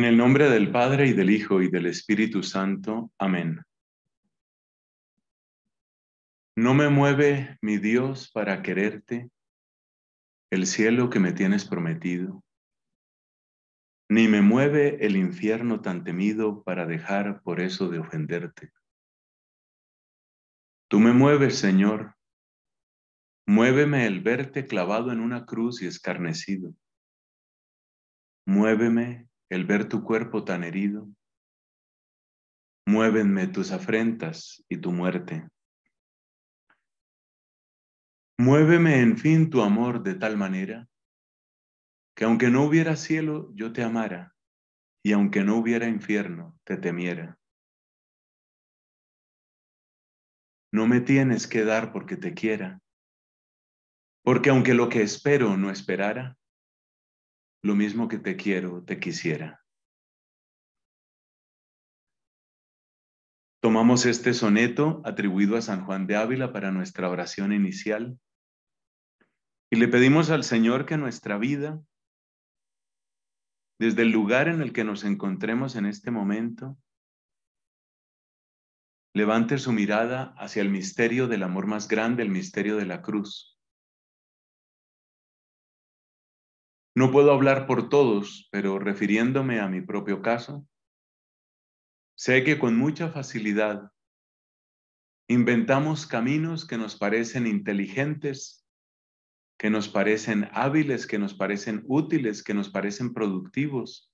En el nombre del Padre y del Hijo y del Espíritu Santo. Amén. No me mueve mi Dios para quererte, el cielo que me tienes prometido, ni me mueve el infierno tan temido para dejar por eso de ofenderte. Tú me mueves, Señor, muéveme el verte clavado en una cruz y escarnecido. Muéveme el ver tu cuerpo tan herido. Muévenme tus afrentas y tu muerte. Muéveme, en fin, tu amor de tal manera que aunque no hubiera cielo, yo te amara, y aunque no hubiera infierno, te temiera. No me tienes que dar porque te quiera, porque aunque lo que espero no esperara, lo mismo que te quiero, te quisiera. Tomamos este soneto atribuido a San Juan de Ávila para nuestra oración inicial y le pedimos al Señor que nuestra vida, desde el lugar en el que nos encontremos en este momento, levante su mirada hacia el misterio del amor más grande, el misterio de la cruz. No puedo hablar por todos, pero refiriéndome a mi propio caso, sé que con mucha facilidad inventamos caminos que nos parecen inteligentes, que nos parecen hábiles, que nos parecen útiles, que nos parecen productivos,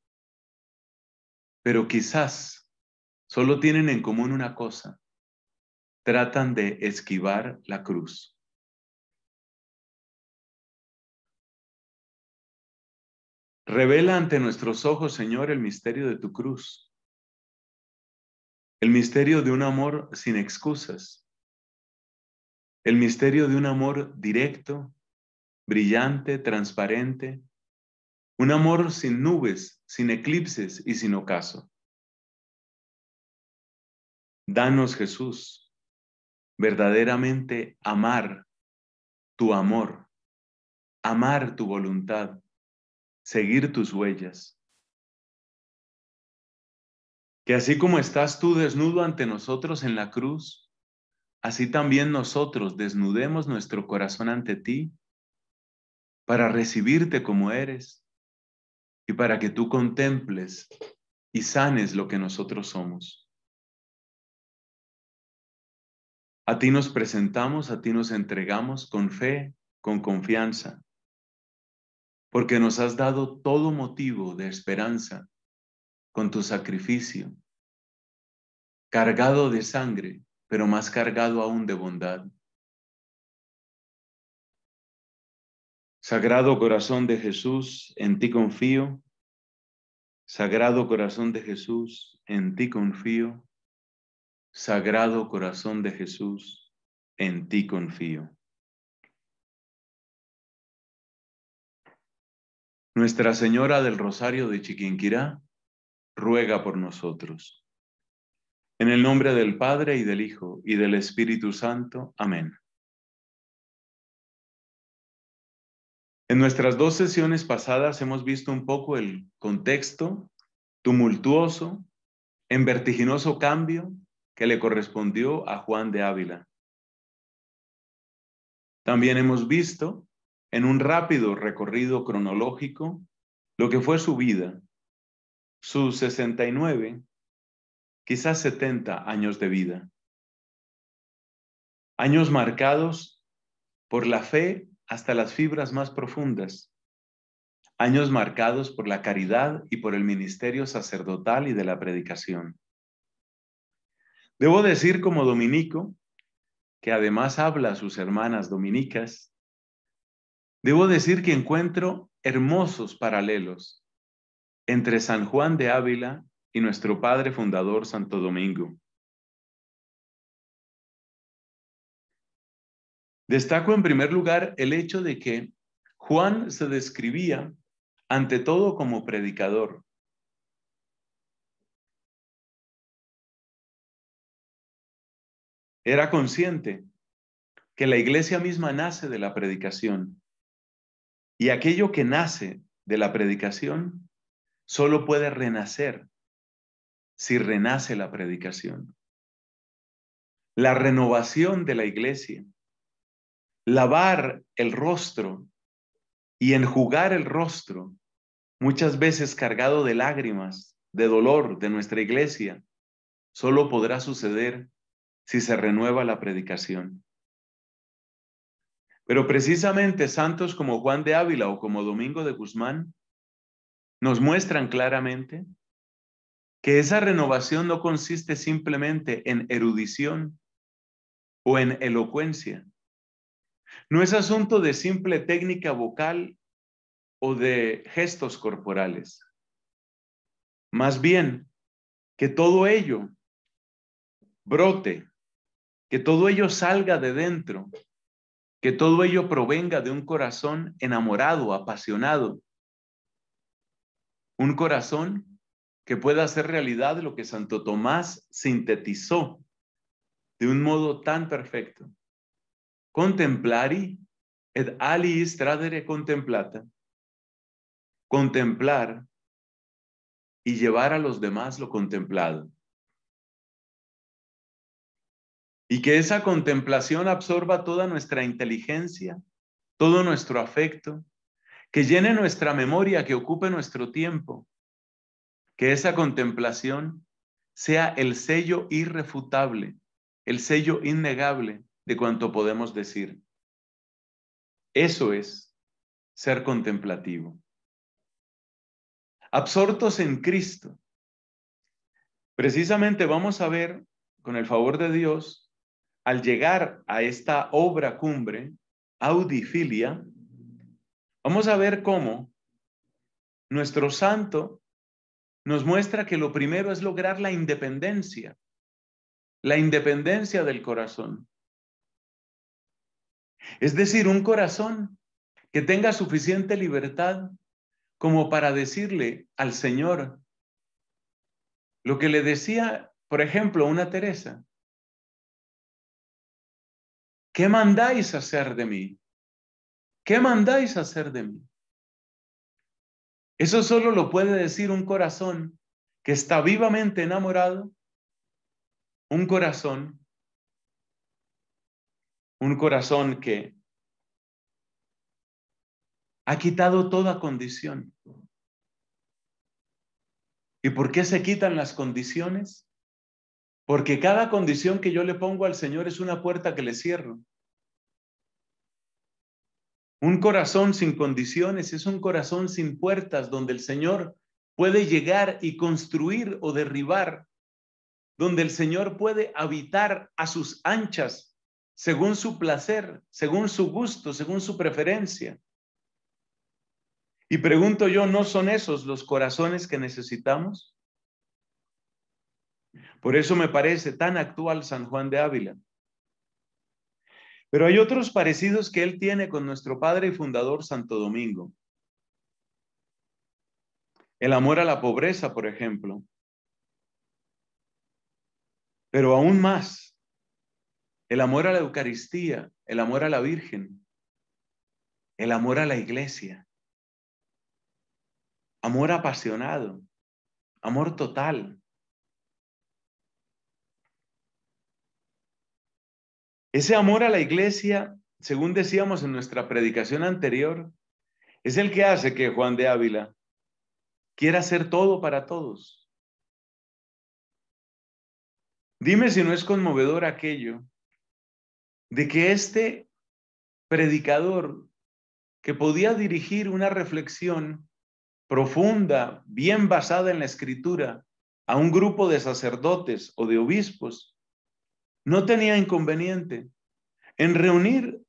pero quizás solo tienen en común una cosa, tratan de esquivar la cruz. Revela ante nuestros ojos, Señor, el misterio de tu cruz, el misterio de un amor sin excusas, el misterio de un amor directo, brillante, transparente, un amor sin nubes, sin eclipses y sin ocaso. Danos, Jesús, verdaderamente amar tu amor, amar tu voluntad, seguir tus huellas. Que así como estás tú desnudo ante nosotros en la cruz, así también nosotros desnudemos nuestro corazón ante ti para recibirte como eres y para que tú contemples y sanes lo que nosotros somos. A ti nos presentamos, a ti nos entregamos con fe, con confianza porque nos has dado todo motivo de esperanza con tu sacrificio, cargado de sangre, pero más cargado aún de bondad. Sagrado corazón de Jesús, en ti confío. Sagrado corazón de Jesús, en ti confío. Sagrado corazón de Jesús, en ti confío. Nuestra Señora del Rosario de Chiquinquirá, ruega por nosotros. En el nombre del Padre y del Hijo y del Espíritu Santo. Amén. En nuestras dos sesiones pasadas hemos visto un poco el contexto tumultuoso, en vertiginoso cambio que le correspondió a Juan de Ávila. También hemos visto en un rápido recorrido cronológico lo que fue su vida, sus 69, quizás 70 años de vida. Años marcados por la fe hasta las fibras más profundas. Años marcados por la caridad y por el ministerio sacerdotal y de la predicación. Debo decir como dominico, que además habla a sus hermanas dominicas, Debo decir que encuentro hermosos paralelos entre San Juan de Ávila y nuestro padre fundador Santo Domingo. Destaco en primer lugar el hecho de que Juan se describía ante todo como predicador. Era consciente que la iglesia misma nace de la predicación. Y aquello que nace de la predicación solo puede renacer si renace la predicación. La renovación de la iglesia, lavar el rostro y enjugar el rostro, muchas veces cargado de lágrimas, de dolor de nuestra iglesia, solo podrá suceder si se renueva la predicación. Pero precisamente santos como Juan de Ávila o como Domingo de Guzmán nos muestran claramente que esa renovación no consiste simplemente en erudición o en elocuencia. No es asunto de simple técnica vocal o de gestos corporales. Más bien, que todo ello brote, que todo ello salga de dentro que todo ello provenga de un corazón enamorado, apasionado, un corazón que pueda hacer realidad lo que Santo Tomás sintetizó de un modo tan perfecto. Contemplari et aliis tradere contemplata. Contemplar y llevar a los demás lo contemplado. Y que esa contemplación absorba toda nuestra inteligencia, todo nuestro afecto, que llene nuestra memoria, que ocupe nuestro tiempo. Que esa contemplación sea el sello irrefutable, el sello innegable de cuanto podemos decir. Eso es ser contemplativo. Absortos en Cristo. Precisamente vamos a ver, con el favor de Dios, al llegar a esta obra cumbre, Audifilia, vamos a ver cómo nuestro santo nos muestra que lo primero es lograr la independencia, la independencia del corazón. Es decir, un corazón que tenga suficiente libertad como para decirle al Señor lo que le decía, por ejemplo, una Teresa, ¿Qué mandáis hacer de mí? ¿Qué mandáis hacer de mí? Eso solo lo puede decir un corazón que está vivamente enamorado, un corazón, un corazón que ha quitado toda condición. ¿Y por qué se quitan las condiciones? Porque cada condición que yo le pongo al Señor es una puerta que le cierro. Un corazón sin condiciones es un corazón sin puertas donde el Señor puede llegar y construir o derribar, donde el Señor puede habitar a sus anchas, según su placer, según su gusto, según su preferencia. Y pregunto yo, ¿no son esos los corazones que necesitamos? Por eso me parece tan actual San Juan de Ávila. Pero hay otros parecidos que él tiene con nuestro padre y fundador Santo Domingo. El amor a la pobreza, por ejemplo. Pero aún más, el amor a la Eucaristía, el amor a la Virgen, el amor a la iglesia, amor apasionado, amor total, Ese amor a la iglesia, según decíamos en nuestra predicación anterior, es el que hace que Juan de Ávila quiera hacer todo para todos. Dime si no es conmovedor aquello de que este predicador que podía dirigir una reflexión profunda, bien basada en la escritura, a un grupo de sacerdotes o de obispos, no tenía inconveniente en reunir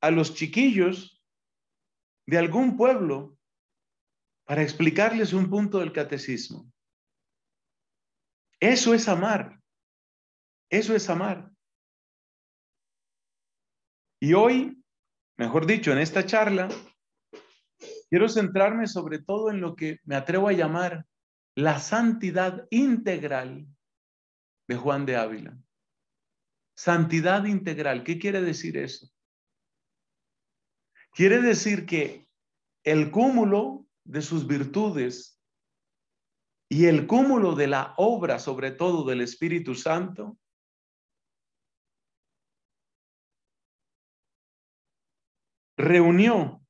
a los chiquillos de algún pueblo para explicarles un punto del catecismo. Eso es amar. Eso es amar. Y hoy, mejor dicho, en esta charla, quiero centrarme sobre todo en lo que me atrevo a llamar la santidad integral de Juan de Ávila. Santidad integral, ¿qué quiere decir eso? Quiere decir que el cúmulo de sus virtudes y el cúmulo de la obra, sobre todo del Espíritu Santo, reunió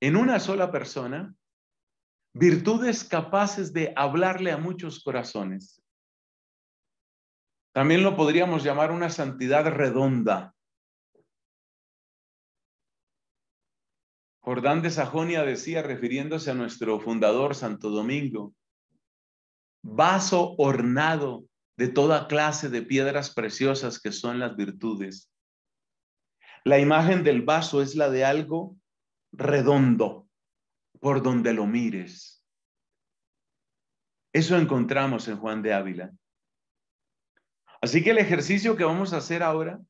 en una sola persona virtudes capaces de hablarle a muchos corazones. También lo podríamos llamar una santidad redonda. Jordán de Sajonia decía, refiriéndose a nuestro fundador Santo Domingo, vaso ornado de toda clase de piedras preciosas que son las virtudes. La imagen del vaso es la de algo redondo, por donde lo mires. Eso encontramos en Juan de Ávila. Así que el ejercicio que vamos a hacer ahora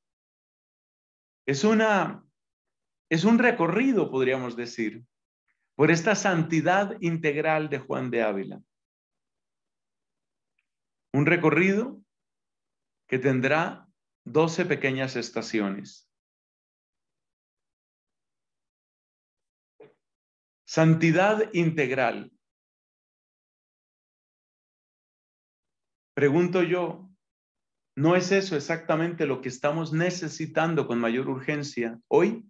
es, una, es un recorrido, podríamos decir, por esta santidad integral de Juan de Ávila. Un recorrido que tendrá 12 pequeñas estaciones. Santidad integral. Pregunto yo, ¿No es eso exactamente lo que estamos necesitando con mayor urgencia hoy?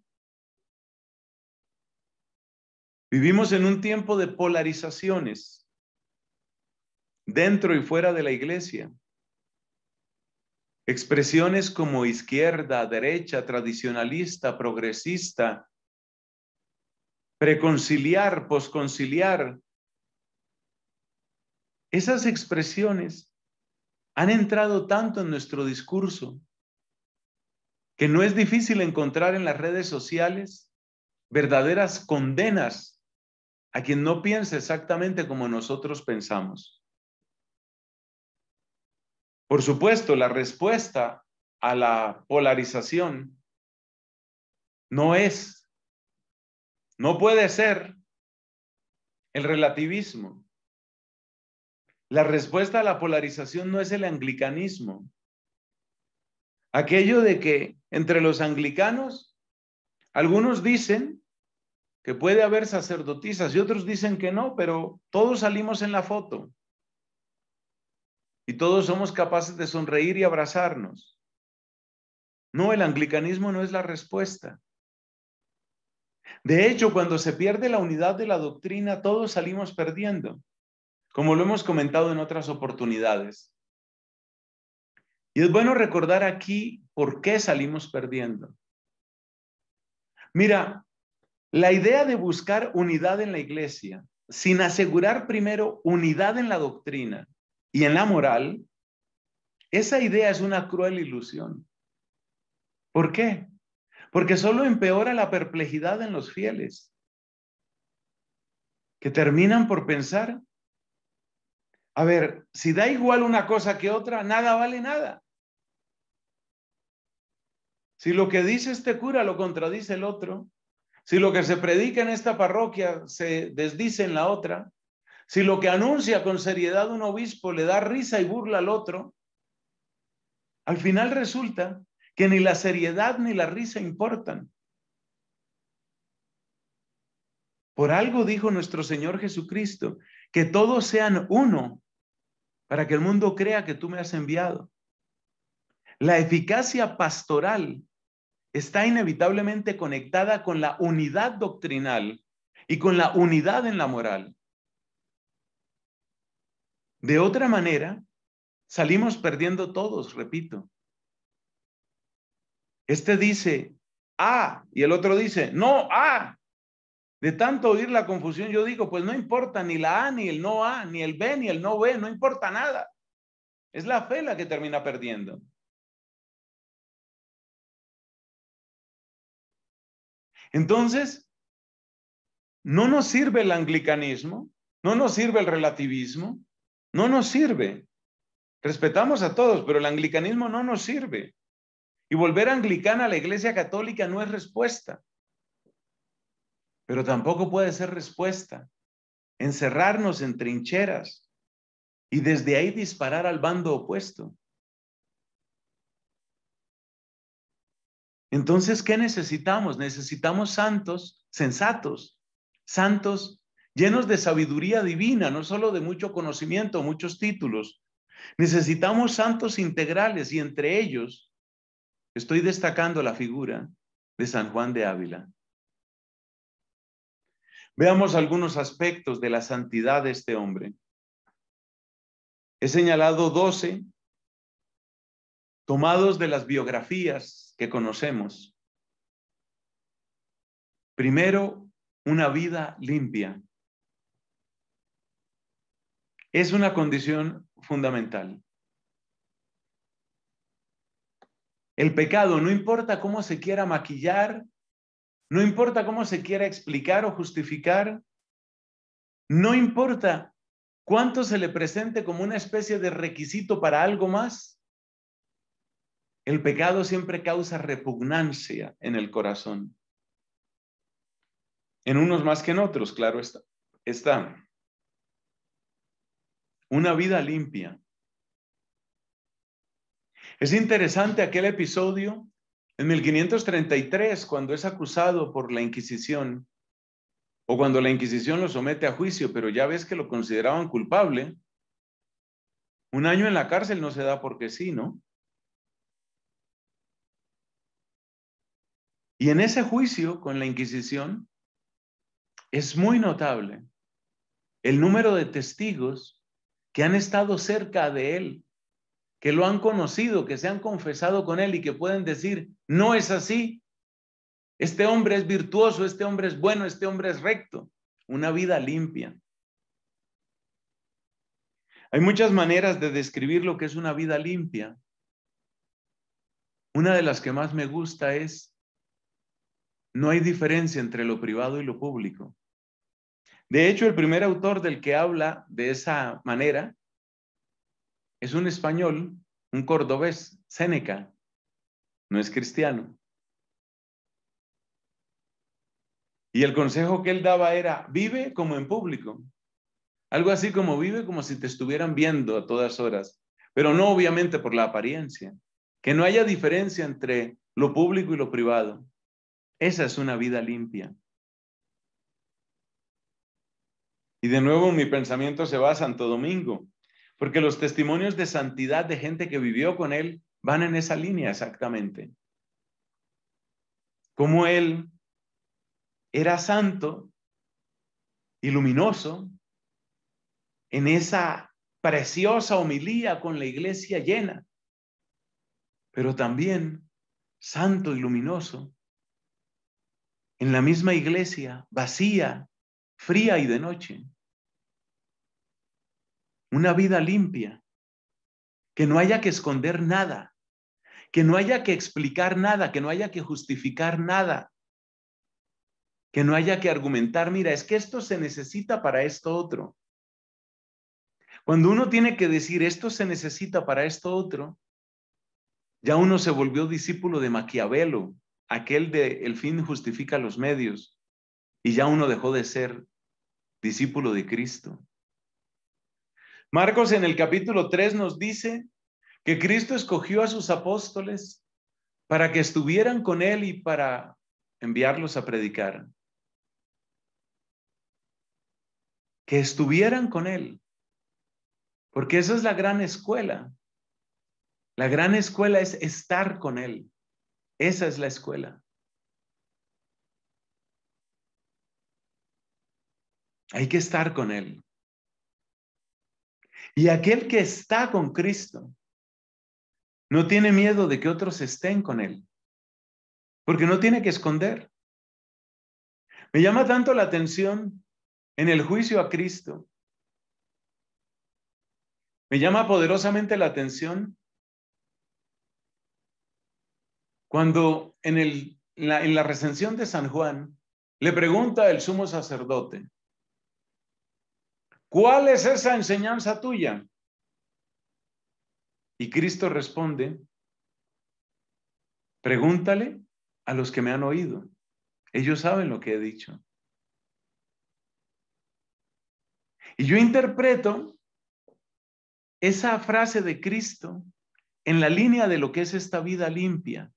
Vivimos en un tiempo de polarizaciones dentro y fuera de la iglesia. Expresiones como izquierda, derecha, tradicionalista, progresista, preconciliar, posconciliar. Esas expresiones han entrado tanto en nuestro discurso que no es difícil encontrar en las redes sociales verdaderas condenas a quien no piensa exactamente como nosotros pensamos. Por supuesto, la respuesta a la polarización no es, no puede ser el relativismo, la respuesta a la polarización no es el anglicanismo. Aquello de que entre los anglicanos, algunos dicen que puede haber sacerdotisas y otros dicen que no, pero todos salimos en la foto y todos somos capaces de sonreír y abrazarnos. No, el anglicanismo no es la respuesta. De hecho, cuando se pierde la unidad de la doctrina, todos salimos perdiendo como lo hemos comentado en otras oportunidades. Y es bueno recordar aquí por qué salimos perdiendo. Mira, la idea de buscar unidad en la iglesia, sin asegurar primero unidad en la doctrina y en la moral, esa idea es una cruel ilusión. ¿Por qué? Porque solo empeora la perplejidad en los fieles, que terminan por pensar a ver, si da igual una cosa que otra, nada vale nada. Si lo que dice este cura lo contradice el otro, si lo que se predica en esta parroquia se desdice en la otra, si lo que anuncia con seriedad un obispo le da risa y burla al otro, al final resulta que ni la seriedad ni la risa importan. Por algo dijo nuestro Señor Jesucristo, que todos sean uno, para que el mundo crea que tú me has enviado. La eficacia pastoral está inevitablemente conectada con la unidad doctrinal y con la unidad en la moral. De otra manera, salimos perdiendo todos, repito. Este dice, ah, y el otro dice, no, ah. De tanto oír la confusión, yo digo, pues no importa ni la A, ni el no A, ni el B, ni el no B, no importa nada. Es la fe la que termina perdiendo. Entonces, no nos sirve el anglicanismo, no nos sirve el relativismo, no nos sirve. Respetamos a todos, pero el anglicanismo no nos sirve. Y volver anglicana a la Iglesia Católica no es respuesta pero tampoco puede ser respuesta. Encerrarnos en trincheras y desde ahí disparar al bando opuesto. Entonces, ¿qué necesitamos? Necesitamos santos, sensatos, santos llenos de sabiduría divina, no solo de mucho conocimiento, muchos títulos. Necesitamos santos integrales y entre ellos estoy destacando la figura de San Juan de Ávila. Veamos algunos aspectos de la santidad de este hombre. He señalado doce tomados de las biografías que conocemos. Primero, una vida limpia. Es una condición fundamental. El pecado, no importa cómo se quiera maquillar, no importa cómo se quiera explicar o justificar, no importa cuánto se le presente como una especie de requisito para algo más, el pecado siempre causa repugnancia en el corazón. En unos más que en otros, claro está. está. Una vida limpia. Es interesante aquel episodio en 1533, cuando es acusado por la Inquisición, o cuando la Inquisición lo somete a juicio, pero ya ves que lo consideraban culpable, un año en la cárcel no se da porque sí, ¿no? Y en ese juicio con la Inquisición es muy notable el número de testigos que han estado cerca de él que lo han conocido, que se han confesado con él y que pueden decir, no es así. Este hombre es virtuoso, este hombre es bueno, este hombre es recto. Una vida limpia. Hay muchas maneras de describir lo que es una vida limpia. Una de las que más me gusta es, no hay diferencia entre lo privado y lo público. De hecho, el primer autor del que habla de esa manera es un español, un cordobés, Séneca, no es cristiano. Y el consejo que él daba era, vive como en público. Algo así como vive como si te estuvieran viendo a todas horas, pero no obviamente por la apariencia. Que no haya diferencia entre lo público y lo privado. Esa es una vida limpia. Y de nuevo mi pensamiento se va a Santo Domingo, porque los testimonios de santidad de gente que vivió con él van en esa línea exactamente. Como él era santo y luminoso en esa preciosa homilía con la iglesia llena, pero también santo y luminoso en la misma iglesia vacía, fría y de noche una vida limpia, que no haya que esconder nada, que no haya que explicar nada, que no haya que justificar nada, que no haya que argumentar, mira, es que esto se necesita para esto otro. Cuando uno tiene que decir esto se necesita para esto otro, ya uno se volvió discípulo de Maquiavelo, aquel de el fin justifica los medios, y ya uno dejó de ser discípulo de Cristo. Marcos en el capítulo 3 nos dice que Cristo escogió a sus apóstoles para que estuvieran con Él y para enviarlos a predicar. Que estuvieran con Él, porque esa es la gran escuela. La gran escuela es estar con Él. Esa es la escuela. Hay que estar con Él. Y aquel que está con Cristo no tiene miedo de que otros estén con él, porque no tiene que esconder. Me llama tanto la atención en el juicio a Cristo. Me llama poderosamente la atención cuando en, la, en la recensión de San Juan le pregunta el sumo sacerdote, ¿Cuál es esa enseñanza tuya? Y Cristo responde, pregúntale a los que me han oído. Ellos saben lo que he dicho. Y yo interpreto esa frase de Cristo en la línea de lo que es esta vida limpia.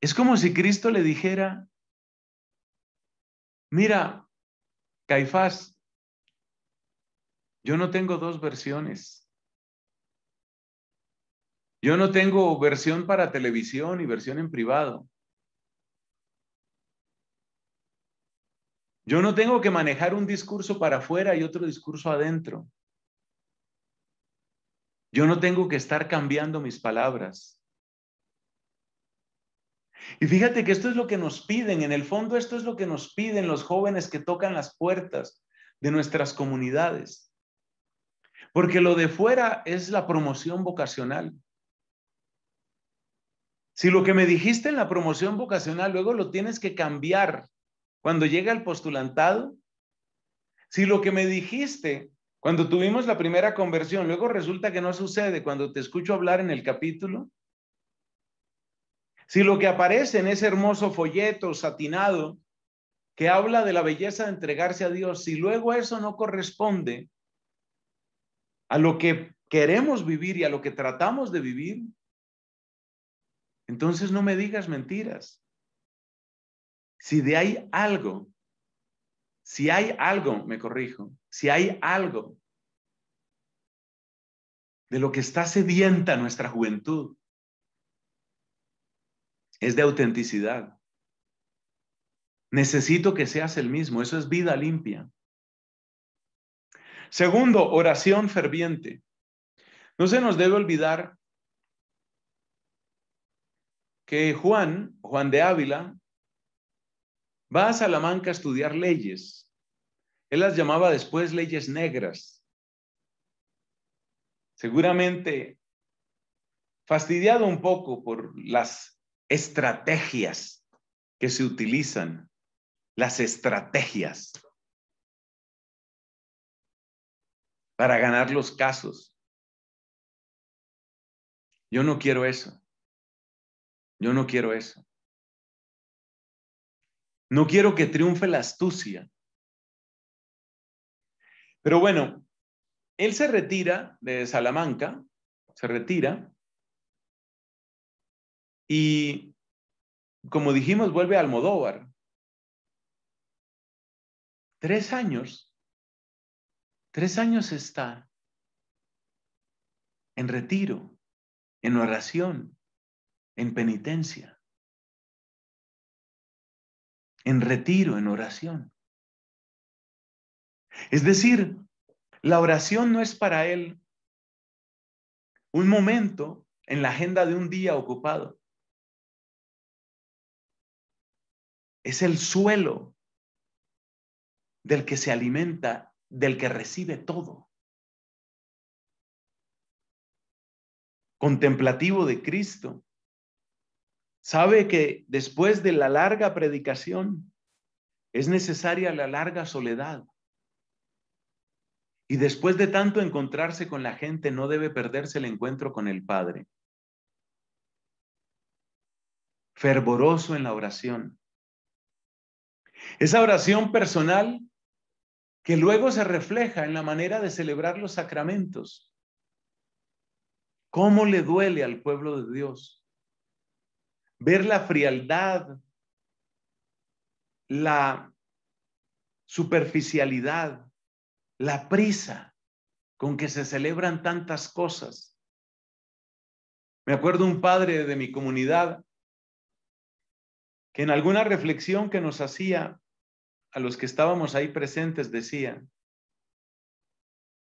Es como si Cristo le dijera, mira, Caifás, yo no tengo dos versiones. Yo no tengo versión para televisión y versión en privado. Yo no tengo que manejar un discurso para afuera y otro discurso adentro. Yo no tengo que estar cambiando mis palabras. Y fíjate que esto es lo que nos piden, en el fondo esto es lo que nos piden los jóvenes que tocan las puertas de nuestras comunidades. Porque lo de fuera es la promoción vocacional. Si lo que me dijiste en la promoción vocacional luego lo tienes que cambiar cuando llega el postulantado, si lo que me dijiste cuando tuvimos la primera conversión luego resulta que no sucede cuando te escucho hablar en el capítulo, si lo que aparece en ese hermoso folleto satinado que habla de la belleza de entregarse a Dios, si luego eso no corresponde a lo que queremos vivir y a lo que tratamos de vivir, entonces no me digas mentiras. Si de ahí algo, si hay algo, me corrijo, si hay algo de lo que está sedienta nuestra juventud, es de autenticidad. Necesito que seas el mismo, eso es vida limpia. Segundo, oración ferviente. No se nos debe olvidar que Juan, Juan de Ávila, va a Salamanca a estudiar leyes. Él las llamaba después leyes negras. Seguramente fastidiado un poco por las estrategias que se utilizan, las estrategias para ganar los casos. Yo no quiero eso. Yo no quiero eso. No quiero que triunfe la astucia. Pero bueno, él se retira de Salamanca, se retira, y como dijimos, vuelve a Almodóvar. Tres años, tres años está en retiro, en oración, en penitencia, en retiro, en oración. Es decir, la oración no es para él un momento en la agenda de un día ocupado. es el suelo del que se alimenta, del que recibe todo. Contemplativo de Cristo, sabe que después de la larga predicación es necesaria la larga soledad. Y después de tanto encontrarse con la gente, no debe perderse el encuentro con el Padre. Fervoroso en la oración, esa oración personal que luego se refleja en la manera de celebrar los sacramentos. ¿Cómo le duele al pueblo de Dios ver la frialdad, la superficialidad, la prisa con que se celebran tantas cosas? Me acuerdo un padre de mi comunidad que en alguna reflexión que nos hacía a los que estábamos ahí presentes decían,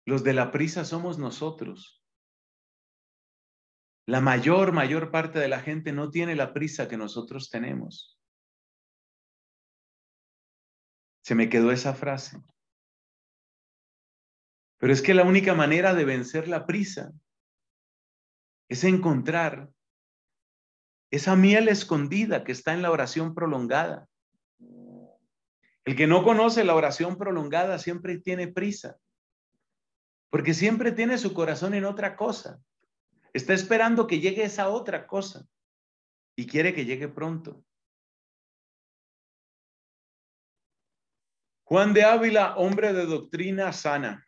los de la prisa somos nosotros. La mayor, mayor parte de la gente no tiene la prisa que nosotros tenemos. Se me quedó esa frase. Pero es que la única manera de vencer la prisa es encontrar esa miel escondida que está en la oración prolongada. El que no conoce la oración prolongada siempre tiene prisa, porque siempre tiene su corazón en otra cosa. Está esperando que llegue esa otra cosa y quiere que llegue pronto. Juan de Ávila, hombre de doctrina sana.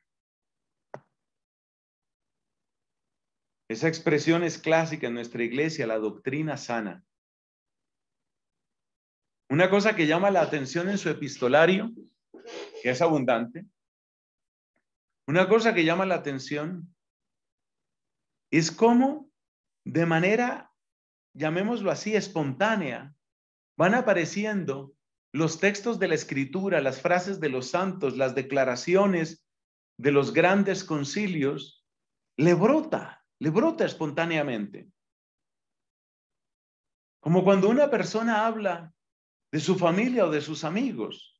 Esa expresión es clásica en nuestra iglesia, la doctrina sana. Una cosa que llama la atención en su epistolario, que es abundante, una cosa que llama la atención es cómo de manera, llamémoslo así, espontánea, van apareciendo los textos de la escritura, las frases de los santos, las declaraciones de los grandes concilios, le brota, le brota espontáneamente. Como cuando una persona habla de su familia o de sus amigos.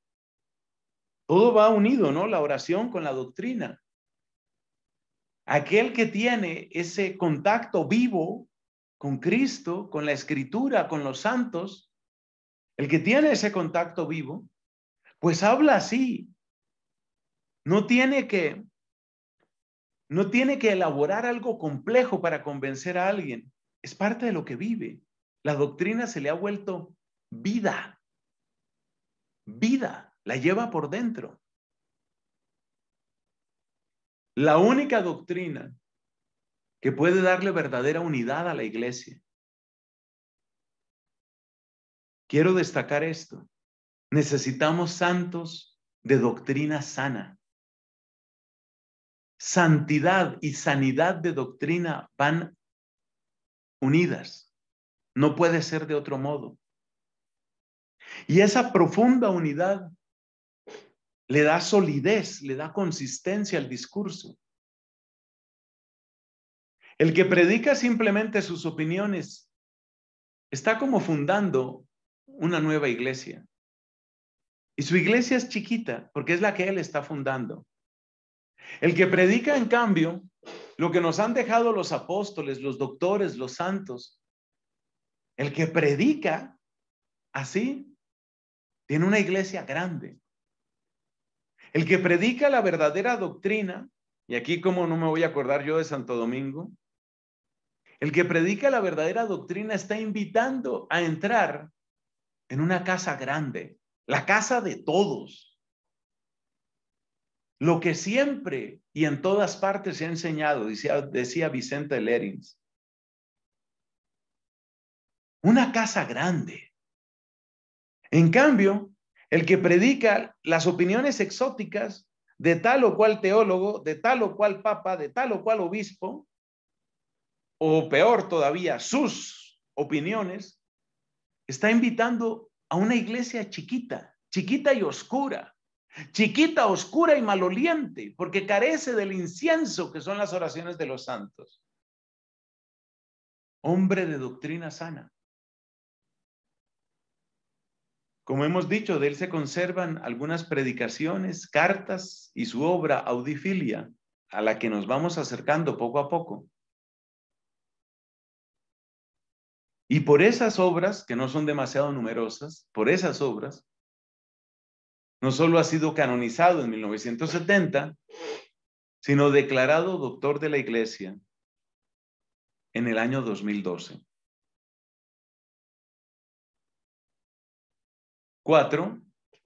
Todo va unido, ¿no? La oración con la doctrina. Aquel que tiene ese contacto vivo con Cristo, con la escritura, con los santos, el que tiene ese contacto vivo, pues habla así. No tiene que no tiene que elaborar algo complejo para convencer a alguien. Es parte de lo que vive. La doctrina se le ha vuelto vida vida, la lleva por dentro. La única doctrina que puede darle verdadera unidad a la iglesia. Quiero destacar esto. Necesitamos santos de doctrina sana. Santidad y sanidad de doctrina van unidas. No puede ser de otro modo. Y esa profunda unidad le da solidez, le da consistencia al discurso. El que predica simplemente sus opiniones está como fundando una nueva iglesia. Y su iglesia es chiquita porque es la que él está fundando. El que predica, en cambio, lo que nos han dejado los apóstoles, los doctores, los santos, el que predica así tiene una iglesia grande. El que predica la verdadera doctrina, y aquí como no me voy a acordar yo de Santo Domingo, el que predica la verdadera doctrina está invitando a entrar en una casa grande, la casa de todos. Lo que siempre y en todas partes se ha enseñado, decía, decía Vicente Lerins. Una casa grande en cambio, el que predica las opiniones exóticas de tal o cual teólogo, de tal o cual papa, de tal o cual obispo, o peor todavía, sus opiniones, está invitando a una iglesia chiquita, chiquita y oscura, chiquita, oscura y maloliente, porque carece del incienso que son las oraciones de los santos. Hombre de doctrina sana. Como hemos dicho, de él se conservan algunas predicaciones, cartas y su obra Audifilia, a la que nos vamos acercando poco a poco. Y por esas obras, que no son demasiado numerosas, por esas obras, no solo ha sido canonizado en 1970, sino declarado doctor de la Iglesia en el año 2012. Cuatro,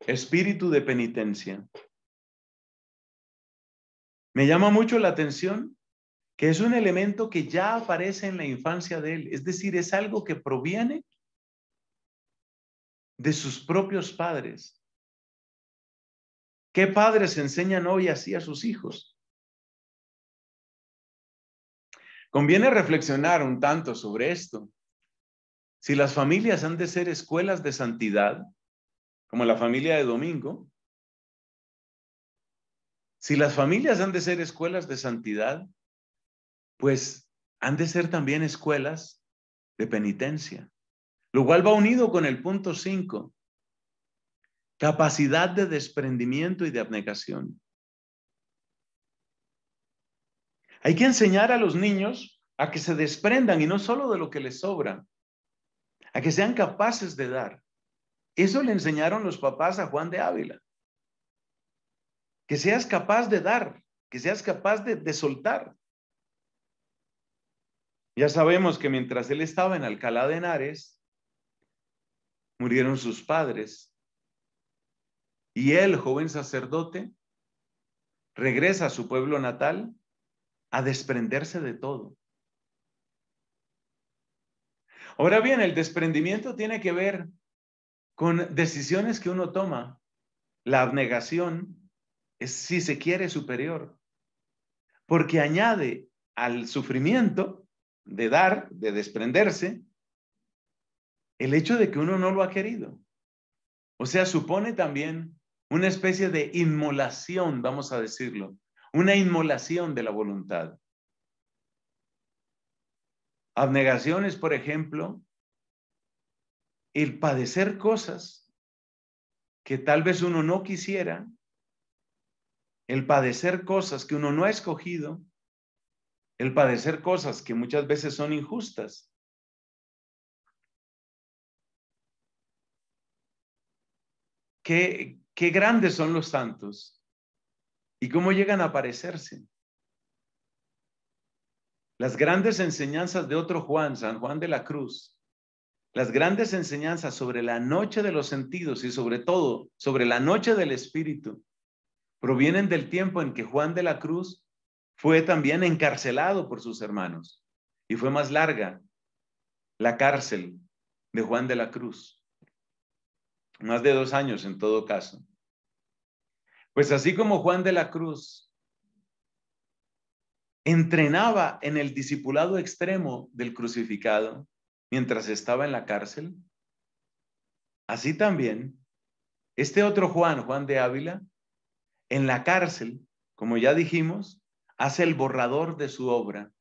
espíritu de penitencia. Me llama mucho la atención que es un elemento que ya aparece en la infancia de él, es decir, es algo que proviene de sus propios padres. ¿Qué padres enseñan hoy así a sus hijos? Conviene reflexionar un tanto sobre esto. Si las familias han de ser escuelas de santidad, como la familia de Domingo, si las familias han de ser escuelas de santidad, pues han de ser también escuelas de penitencia, lo cual va unido con el punto 5, capacidad de desprendimiento y de abnegación. Hay que enseñar a los niños a que se desprendan y no solo de lo que les sobra, a que sean capaces de dar. Eso le enseñaron los papás a Juan de Ávila. Que seas capaz de dar, que seas capaz de, soltar. Ya sabemos que mientras él estaba en Alcalá de Henares, murieron sus padres. Y él, joven sacerdote, regresa a su pueblo natal a desprenderse de todo. Ahora bien, el desprendimiento tiene que ver con decisiones que uno toma, la abnegación es, si se quiere, superior, porque añade al sufrimiento de dar, de desprenderse, el hecho de que uno no lo ha querido. O sea, supone también una especie de inmolación, vamos a decirlo, una inmolación de la voluntad. Abnegaciones, por ejemplo, el padecer cosas que tal vez uno no quisiera, el padecer cosas que uno no ha escogido, el padecer cosas que muchas veces son injustas. Qué, qué grandes son los santos y cómo llegan a parecerse. Las grandes enseñanzas de otro Juan, San Juan de la Cruz, las grandes enseñanzas sobre la noche de los sentidos y sobre todo sobre la noche del espíritu provienen del tiempo en que Juan de la Cruz fue también encarcelado por sus hermanos y fue más larga la cárcel de Juan de la Cruz, más de dos años en todo caso. Pues así como Juan de la Cruz entrenaba en el discipulado extremo del crucificado, mientras estaba en la cárcel? Así también, este otro Juan, Juan de Ávila, en la cárcel, como ya dijimos, hace el borrador de su obra,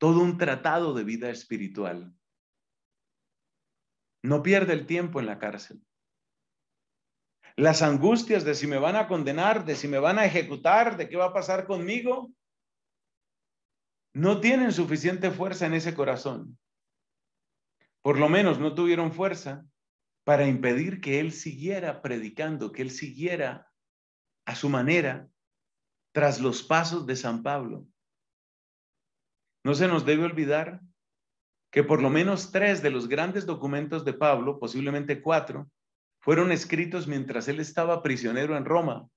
todo un tratado de vida espiritual. No pierde el tiempo en la cárcel. Las angustias de si me van a condenar, de si me van a ejecutar, de qué va a pasar conmigo, no tienen suficiente fuerza en ese corazón por lo menos no tuvieron fuerza para impedir que él siguiera predicando, que él siguiera a su manera tras los pasos de San Pablo. No se nos debe olvidar que por lo menos tres de los grandes documentos de Pablo, posiblemente cuatro, fueron escritos mientras él estaba prisionero en Roma,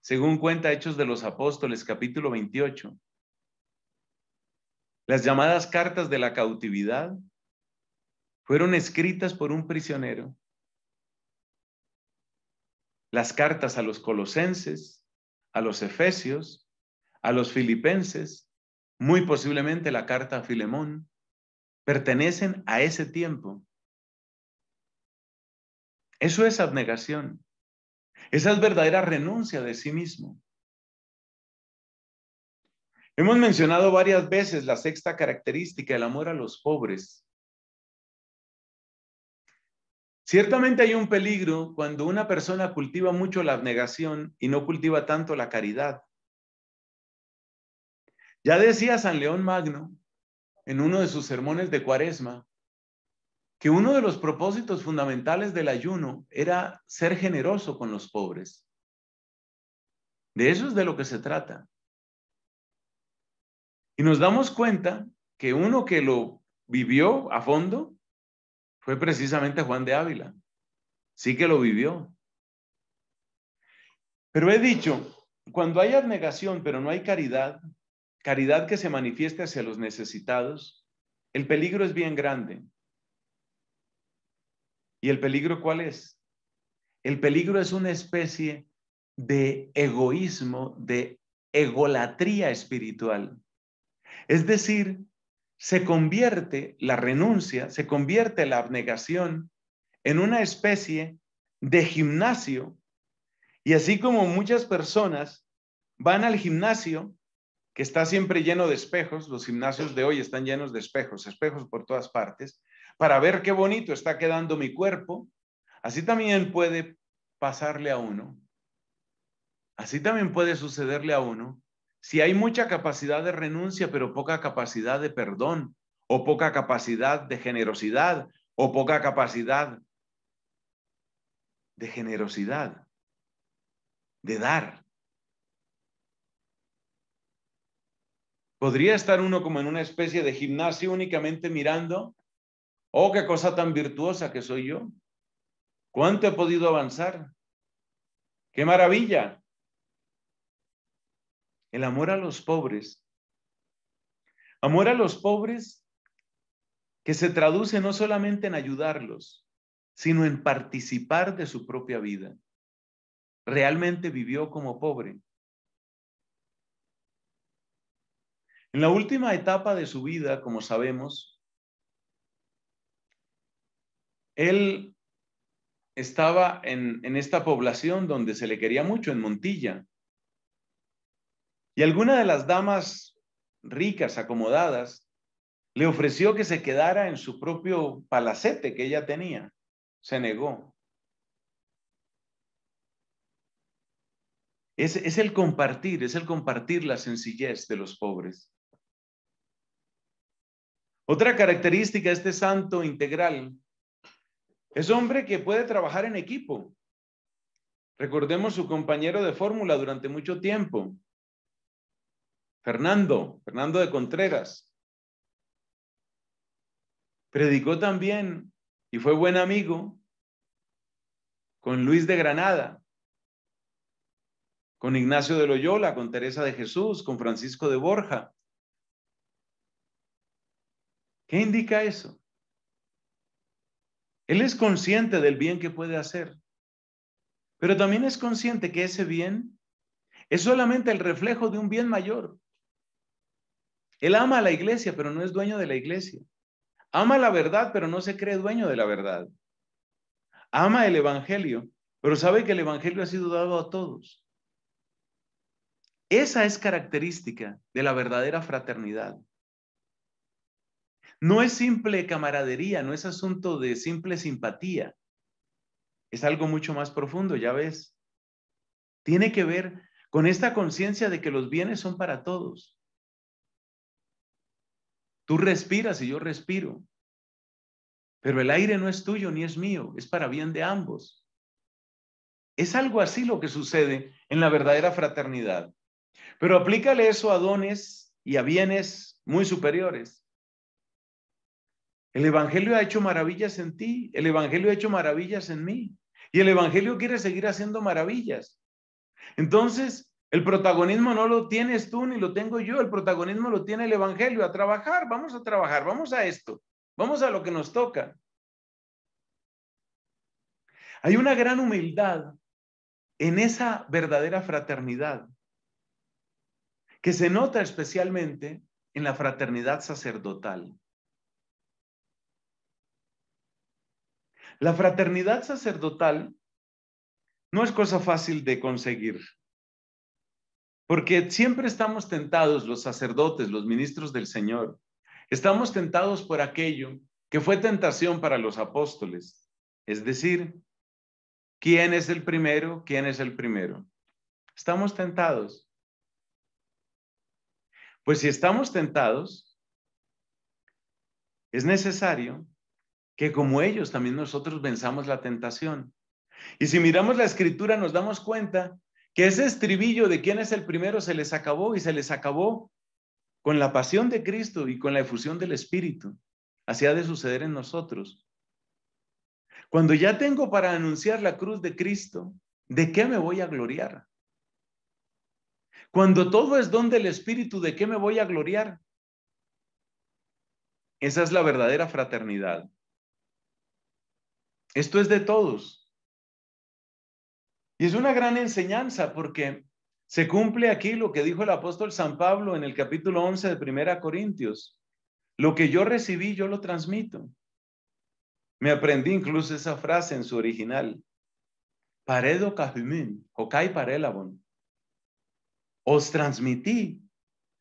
según cuenta Hechos de los Apóstoles capítulo 28. Las llamadas cartas de la cautividad fueron escritas por un prisionero. Las cartas a los colosenses, a los efesios, a los filipenses, muy posiblemente la carta a Filemón, pertenecen a ese tiempo. Eso es abnegación. Esa es verdadera renuncia de sí mismo. Hemos mencionado varias veces la sexta característica, el amor a los pobres. Ciertamente hay un peligro cuando una persona cultiva mucho la abnegación y no cultiva tanto la caridad. Ya decía San León Magno en uno de sus sermones de Cuaresma que uno de los propósitos fundamentales del ayuno era ser generoso con los pobres. De eso es de lo que se trata. Y nos damos cuenta que uno que lo vivió a fondo fue precisamente Juan de Ávila. Sí que lo vivió. Pero he dicho, cuando hay abnegación pero no hay caridad, caridad que se manifieste hacia los necesitados, el peligro es bien grande. ¿Y el peligro cuál es? El peligro es una especie de egoísmo, de egolatría espiritual. Es decir, se convierte la renuncia, se convierte la abnegación en una especie de gimnasio. Y así como muchas personas van al gimnasio, que está siempre lleno de espejos, los gimnasios de hoy están llenos de espejos, espejos por todas partes, para ver qué bonito está quedando mi cuerpo, así también puede pasarle a uno. Así también puede sucederle a uno si hay mucha capacidad de renuncia, pero poca capacidad de perdón, o poca capacidad de generosidad, o poca capacidad de generosidad, de dar. Podría estar uno como en una especie de gimnasio únicamente mirando, oh, qué cosa tan virtuosa que soy yo. ¿Cuánto he podido avanzar? ¡Qué maravilla! el amor a los pobres. Amor a los pobres que se traduce no solamente en ayudarlos, sino en participar de su propia vida. Realmente vivió como pobre. En la última etapa de su vida, como sabemos, él estaba en, en, esta población donde se le quería mucho, en Montilla. Y alguna de las damas ricas, acomodadas, le ofreció que se quedara en su propio palacete que ella tenía. Se negó. Es, el compartir, es el compartir la sencillez de los pobres. Otra característica de este santo integral es hombre que puede trabajar en equipo. Recordemos su compañero de fórmula durante mucho tiempo, Fernando, Fernando de Contreras, predicó también y fue buen amigo con Luis de Granada, con Ignacio de Loyola, con Teresa de Jesús, con Francisco de Borja. ¿Qué indica eso? Él es consciente del bien que puede hacer, pero también es consciente que ese bien es solamente el reflejo de un bien mayor. Él ama a la iglesia, pero no es dueño de la iglesia. Ama la verdad, pero no se cree dueño de la verdad. Ama el Evangelio, pero sabe que el Evangelio ha sido dado a todos. Esa es característica de la verdadera fraternidad. No es simple camaradería, no es asunto de simple simpatía. Es algo mucho más profundo, ya ves. Tiene que ver con esta conciencia de que los bienes son para todos Tú respiras y yo respiro. Pero el aire no es tuyo ni es mío, es para bien de ambos. Es algo así lo que sucede en la verdadera fraternidad. Pero aplícale eso a dones y a bienes muy superiores. El Evangelio ha hecho maravillas en ti, el Evangelio ha hecho maravillas en mí, y el Evangelio quiere seguir haciendo maravillas. Entonces, el protagonismo no lo tienes tú ni lo tengo yo, el protagonismo lo tiene el Evangelio. A trabajar, vamos a trabajar, vamos a esto, vamos a lo que nos toca. Hay una gran humildad en esa verdadera fraternidad que se nota especialmente en la fraternidad sacerdotal. La fraternidad sacerdotal no es cosa fácil de conseguir. Porque siempre estamos tentados, los sacerdotes, los ministros del Señor, estamos tentados por aquello que fue tentación para los apóstoles. Es decir, ¿quién es el primero? ¿Quién es el primero? Estamos tentados. Pues si estamos tentados, es necesario que como ellos también nosotros venzamos la tentación. Y si miramos la escritura nos damos cuenta que ese estribillo de quién es el primero se les acabó y se les acabó con la pasión de Cristo y con la efusión del Espíritu. Así ha de suceder en nosotros. Cuando ya tengo para anunciar la cruz de Cristo, ¿de qué me voy a gloriar? Cuando todo es don del Espíritu, ¿de qué me voy a gloriar? Esa es la verdadera fraternidad. Esto es de todos. Y es una gran enseñanza porque se cumple aquí lo que dijo el apóstol San Pablo en el capítulo 11 de Primera Corintios. Lo que yo recibí, yo lo transmito. Me aprendí incluso esa frase en su original. Paredo kahumin, hokai parelabon. Os transmití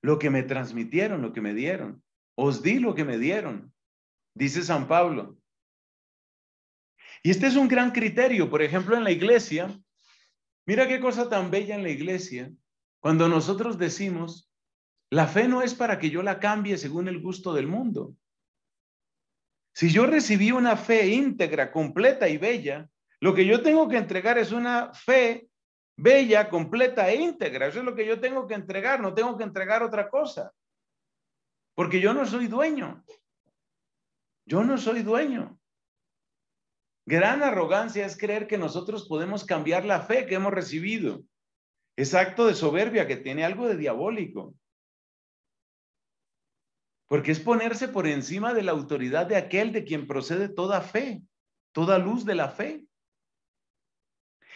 lo que me transmitieron, lo que me dieron. Os di lo que me dieron, dice San Pablo. Y este es un gran criterio. Por ejemplo, en la iglesia, Mira qué cosa tan bella en la iglesia cuando nosotros decimos, la fe no es para que yo la cambie según el gusto del mundo. Si yo recibí una fe íntegra, completa y bella, lo que yo tengo que entregar es una fe bella, completa e íntegra. Eso es lo que yo tengo que entregar, no tengo que entregar otra cosa. Porque yo no soy dueño. Yo no soy dueño. Gran arrogancia es creer que nosotros podemos cambiar la fe que hemos recibido. Es acto de soberbia que tiene algo de diabólico. Porque es ponerse por encima de la autoridad de aquel de quien procede toda fe, toda luz de la fe.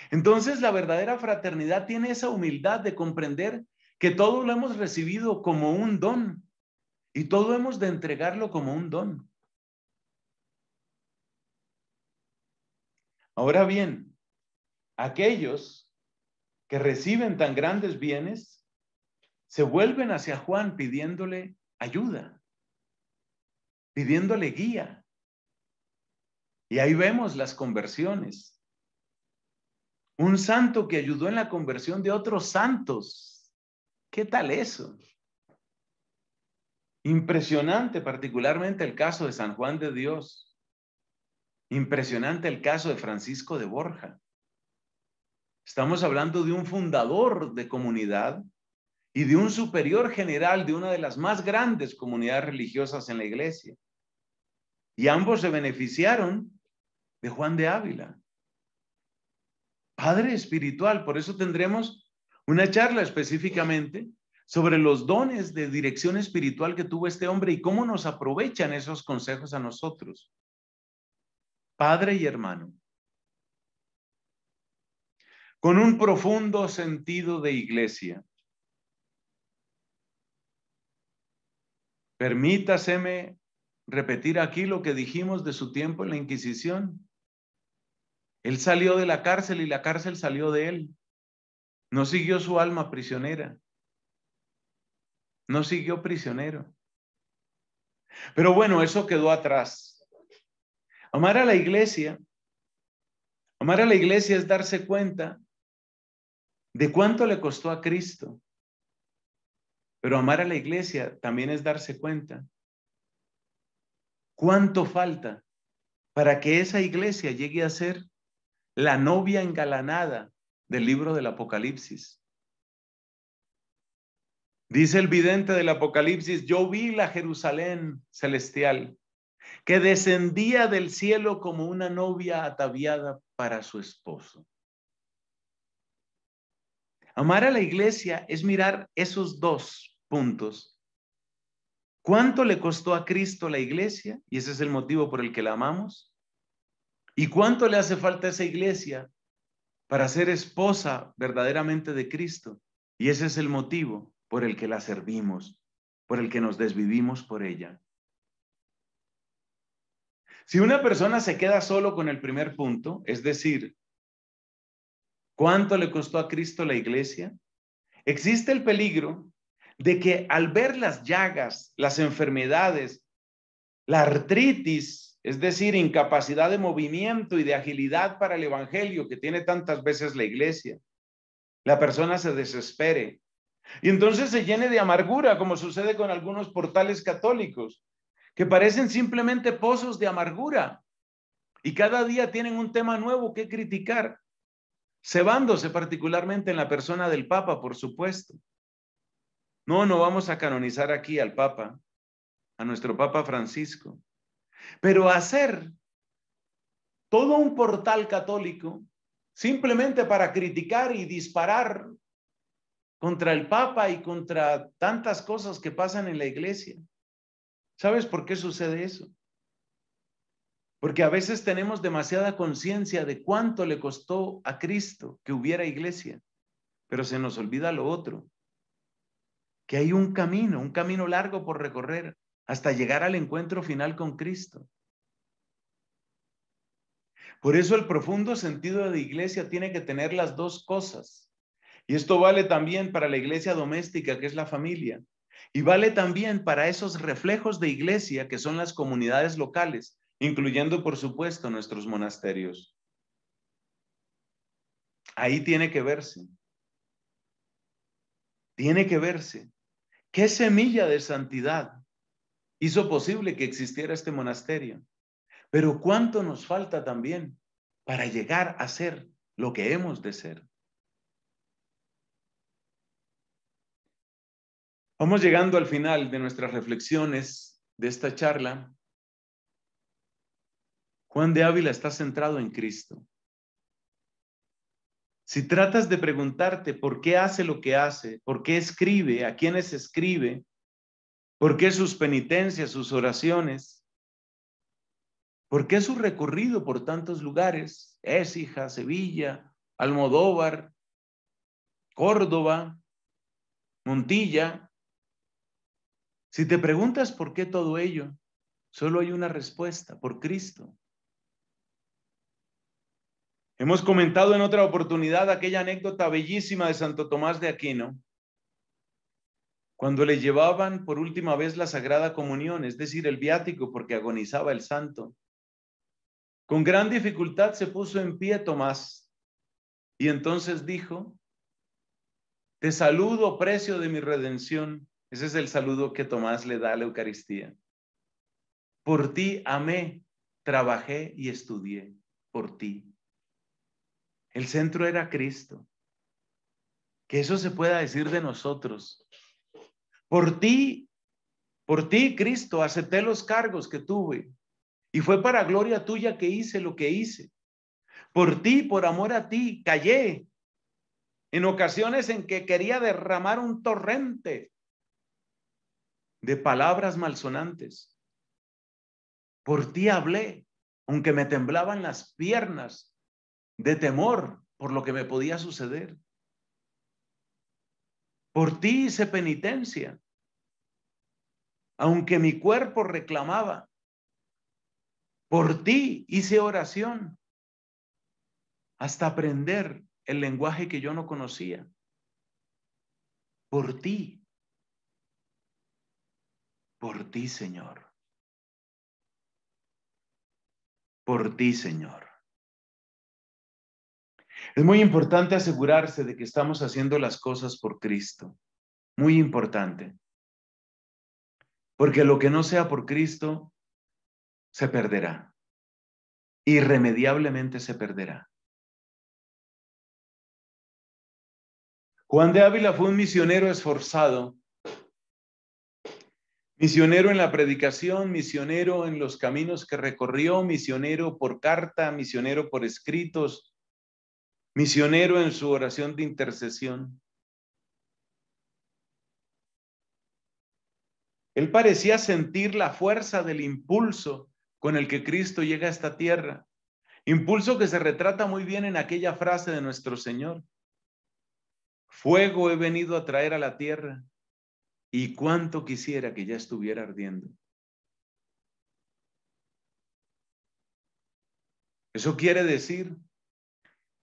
Entonces la verdadera fraternidad tiene esa humildad de comprender que todo lo hemos recibido como un don y todo hemos de entregarlo como un don. Ahora bien, aquellos que reciben tan grandes bienes se vuelven hacia Juan pidiéndole ayuda, pidiéndole guía. Y ahí vemos las conversiones. Un santo que ayudó en la conversión de otros santos. ¿Qué tal eso? Impresionante particularmente el caso de San Juan de Dios, Impresionante el caso de Francisco de Borja. Estamos hablando de un fundador de comunidad y de un superior general de una de las más grandes comunidades religiosas en la iglesia. Y ambos se beneficiaron de Juan de Ávila. Padre espiritual, por eso tendremos una charla específicamente sobre los dones de dirección espiritual que tuvo este hombre y cómo nos aprovechan esos consejos a nosotros padre y hermano, con un profundo sentido de iglesia. Permítaseme repetir aquí lo que dijimos de su tiempo en la Inquisición. Él salió de la cárcel y la cárcel salió de él. No siguió su alma prisionera. No siguió prisionero. Pero bueno, eso quedó atrás. Amar a la iglesia, amar a la iglesia es darse cuenta de cuánto le costó a Cristo. Pero amar a la iglesia también es darse cuenta cuánto falta para que esa iglesia llegue a ser la novia engalanada del libro del Apocalipsis. Dice el vidente del Apocalipsis, yo vi la Jerusalén celestial que descendía del cielo como una novia ataviada para su esposo. Amar a la iglesia es mirar esos dos puntos. ¿Cuánto le costó a Cristo la iglesia? Y ese es el motivo por el que la amamos. ¿Y cuánto le hace falta a esa iglesia para ser esposa verdaderamente de Cristo? Y ese es el motivo por el que la servimos, por el que nos desvivimos por ella. Si una persona se queda solo con el primer punto, es decir, ¿cuánto le costó a Cristo la iglesia? Existe el peligro de que al ver las llagas, las enfermedades, la artritis, es decir, incapacidad de movimiento y de agilidad para el Evangelio que tiene tantas veces la iglesia, la persona se desespere. Y entonces se llene de amargura, como sucede con algunos portales católicos, que parecen simplemente pozos de amargura y cada día tienen un tema nuevo que criticar, cebándose particularmente en la persona del Papa, por supuesto. No, no vamos a canonizar aquí al Papa, a nuestro Papa Francisco, pero hacer todo un portal católico simplemente para criticar y disparar contra el Papa y contra tantas cosas que pasan en la iglesia. ¿Sabes por qué sucede eso? Porque a veces tenemos demasiada conciencia de cuánto le costó a Cristo que hubiera iglesia, pero se nos olvida lo otro, que hay un camino, un camino largo por recorrer hasta llegar al encuentro final con Cristo. Por eso el profundo sentido de iglesia tiene que tener las dos cosas. Y esto vale también para la iglesia doméstica, que es la familia. Y vale también para esos reflejos de iglesia que son las comunidades locales, incluyendo por supuesto nuestros monasterios. Ahí tiene que verse. Tiene que verse. ¿Qué semilla de santidad hizo posible que existiera este monasterio? Pero cuánto nos falta también para llegar a ser lo que hemos de ser. Vamos llegando al final de nuestras reflexiones de esta charla. Juan de Ávila está centrado en Cristo. Si tratas de preguntarte por qué hace lo que hace, por qué escribe, a quiénes escribe, por qué sus penitencias, sus oraciones, por qué su recorrido por tantos lugares, Écija, Sevilla, Almodóvar, Córdoba, Montilla, si te preguntas por qué todo ello, solo hay una respuesta, por Cristo. Hemos comentado en otra oportunidad aquella anécdota bellísima de Santo Tomás de Aquino, cuando le llevaban por última vez la Sagrada Comunión, es decir, el viático, porque agonizaba el santo. Con gran dificultad se puso en pie Tomás y entonces dijo, te saludo, precio de mi redención, ese es el saludo que Tomás le da a la Eucaristía. Por ti amé, trabajé y estudié, por ti. El centro era Cristo. Que eso se pueda decir de nosotros. Por ti, por ti, Cristo, acepté los cargos que tuve. Y fue para gloria tuya que hice lo que hice. Por ti, por amor a ti, callé. En ocasiones en que quería derramar un torrente de palabras malsonantes. Por ti hablé, aunque me temblaban las piernas de temor por lo que me podía suceder. Por ti hice penitencia, aunque mi cuerpo reclamaba. Por ti hice oración hasta aprender el lenguaje que yo no conocía. Por ti por ti, Señor. Por ti, Señor. Es muy importante asegurarse de que estamos haciendo las cosas por Cristo. Muy importante. Porque lo que no sea por Cristo se perderá. Irremediablemente se perderá. Juan de Ávila fue un misionero esforzado Misionero en la predicación, misionero en los caminos que recorrió, misionero por carta, misionero por escritos, misionero en su oración de intercesión. Él parecía sentir la fuerza del impulso con el que Cristo llega a esta tierra, impulso que se retrata muy bien en aquella frase de nuestro Señor. Fuego he venido a traer a la tierra y cuánto quisiera que ya estuviera ardiendo. Eso quiere decir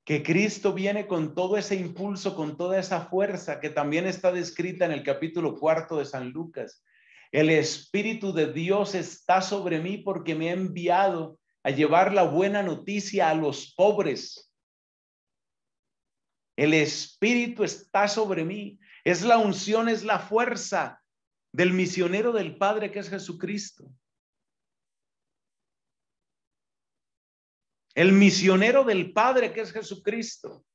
que Cristo viene con todo ese impulso, con toda esa fuerza que también está descrita en el capítulo cuarto de San Lucas. El Espíritu de Dios está sobre mí porque me ha enviado a llevar la buena noticia a los pobres. El Espíritu está sobre mí es la unción, es la fuerza del misionero del Padre que es Jesucristo. El misionero del Padre que es Jesucristo.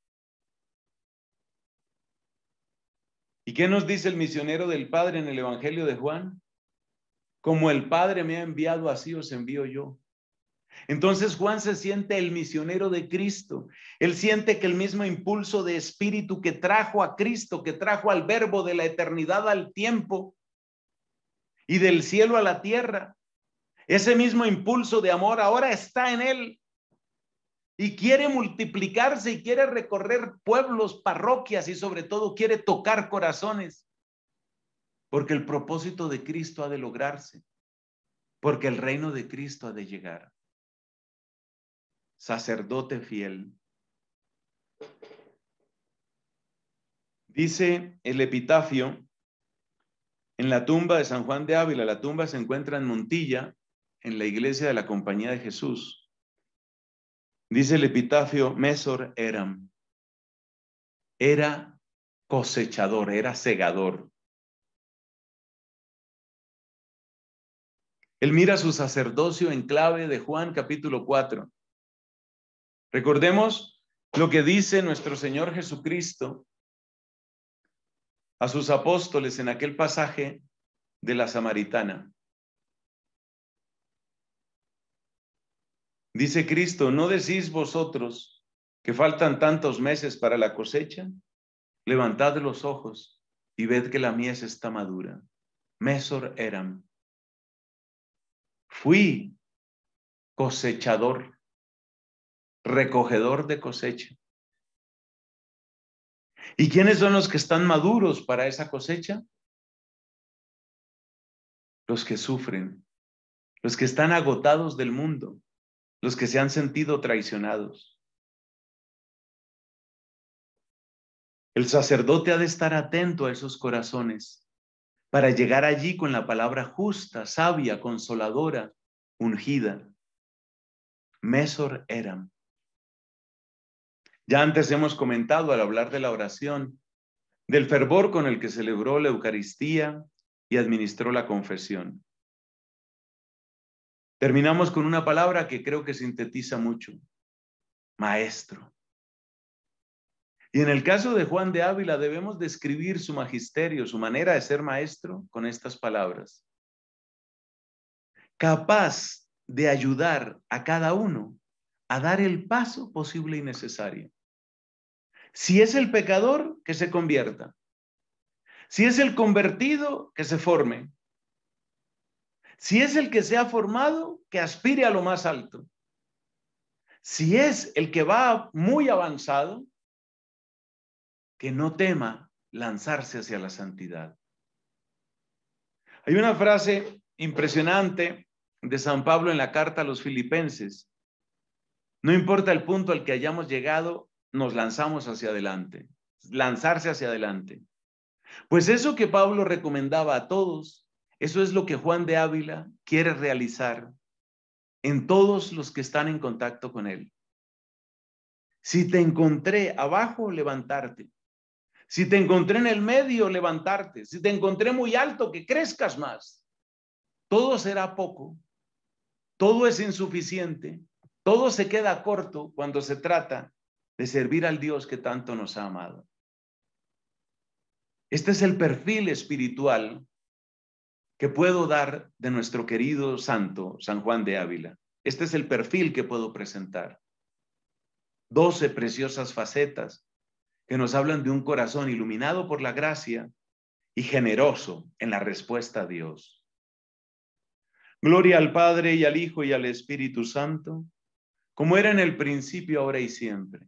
¿Y qué nos dice el misionero del Padre en el Evangelio de Juan? Como el Padre me ha enviado, así os envío yo. Entonces Juan se siente el misionero de Cristo. Él siente que el mismo impulso de espíritu que trajo a Cristo, que trajo al verbo de la eternidad al tiempo y del cielo a la tierra, ese mismo impulso de amor ahora está en él y quiere multiplicarse y quiere recorrer pueblos, parroquias y sobre todo quiere tocar corazones, porque el propósito de Cristo ha de lograrse, porque el reino de Cristo ha de llegar sacerdote fiel. Dice el epitafio, en la tumba de San Juan de Ávila, la tumba se encuentra en Montilla, en la iglesia de la Compañía de Jesús. Dice el epitafio, Mesor Eram. Era cosechador, era segador. Él mira su sacerdocio en clave de Juan capítulo 4. Recordemos lo que dice nuestro Señor Jesucristo a sus apóstoles en aquel pasaje de la samaritana. Dice Cristo, ¿no decís vosotros que faltan tantos meses para la cosecha? Levantad los ojos y ved que la mies está madura. Mesor eram. Fui cosechador recogedor de cosecha. ¿Y quiénes son los que están maduros para esa cosecha? Los que sufren, los que están agotados del mundo, los que se han sentido traicionados. El sacerdote ha de estar atento a esos corazones para llegar allí con la palabra justa, sabia, consoladora, ungida. Mesor eram. Ya antes hemos comentado al hablar de la oración, del fervor con el que celebró la Eucaristía y administró la confesión. Terminamos con una palabra que creo que sintetiza mucho, maestro. Y en el caso de Juan de Ávila debemos describir su magisterio, su manera de ser maestro con estas palabras. Capaz de ayudar a cada uno a dar el paso posible y necesario. Si es el pecador, que se convierta. Si es el convertido, que se forme. Si es el que se ha formado, que aspire a lo más alto. Si es el que va muy avanzado, que no tema lanzarse hacia la santidad. Hay una frase impresionante de San Pablo en la carta a los filipenses. No importa el punto al que hayamos llegado, nos lanzamos hacia adelante, lanzarse hacia adelante. Pues eso que Pablo recomendaba a todos, eso es lo que Juan de Ávila quiere realizar en todos los que están en contacto con él. Si te encontré abajo, levantarte. Si te encontré en el medio, levantarte. Si te encontré muy alto, que crezcas más. Todo será poco. Todo es insuficiente. Todo se queda corto cuando se trata de servir al Dios que tanto nos ha amado. Este es el perfil espiritual que puedo dar de nuestro querido santo San Juan de Ávila. Este es el perfil que puedo presentar. Doce preciosas facetas que nos hablan de un corazón iluminado por la gracia y generoso en la respuesta a Dios. Gloria al Padre y al Hijo y al Espíritu Santo, como era en el principio, ahora y siempre